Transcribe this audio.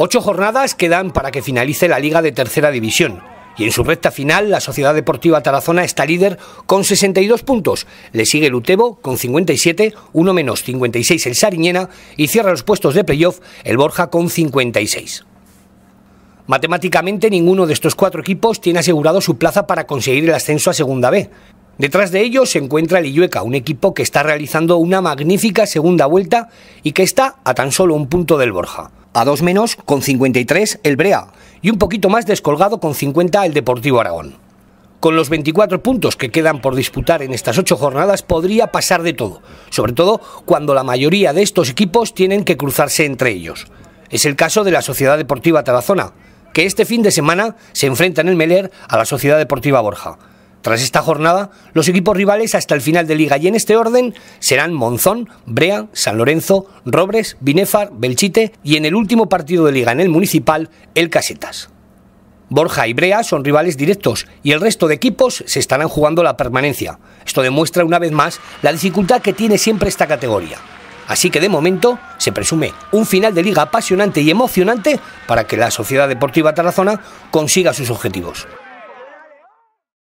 Ocho jornadas quedan para que finalice la Liga de Tercera División. Y en su recta final, la Sociedad Deportiva Tarazona está líder con 62 puntos. Le sigue el con 57, uno menos 56 el Sariñena y cierra los puestos de playoff el Borja con 56. Matemáticamente ninguno de estos cuatro equipos tiene asegurado su plaza para conseguir el ascenso a Segunda B. Detrás de ellos se encuentra el Illueca, un equipo que está realizando una magnífica segunda vuelta y que está a tan solo un punto del Borja a dos menos con 53 el Brea y un poquito más descolgado con 50 el Deportivo Aragón. Con los 24 puntos que quedan por disputar en estas ocho jornadas podría pasar de todo, sobre todo cuando la mayoría de estos equipos tienen que cruzarse entre ellos. Es el caso de la Sociedad Deportiva Tarazona, que este fin de semana se enfrenta en el Meler a la Sociedad Deportiva Borja. Tras esta jornada, los equipos rivales hasta el final de liga y en este orden serán Monzón, Brea, San Lorenzo, Robres, Binefar, Belchite y en el último partido de liga en el municipal, el Casetas. Borja y Brea son rivales directos y el resto de equipos se estarán jugando la permanencia. Esto demuestra una vez más la dificultad que tiene siempre esta categoría. Así que de momento se presume un final de liga apasionante y emocionante para que la Sociedad Deportiva Tarazona consiga sus objetivos.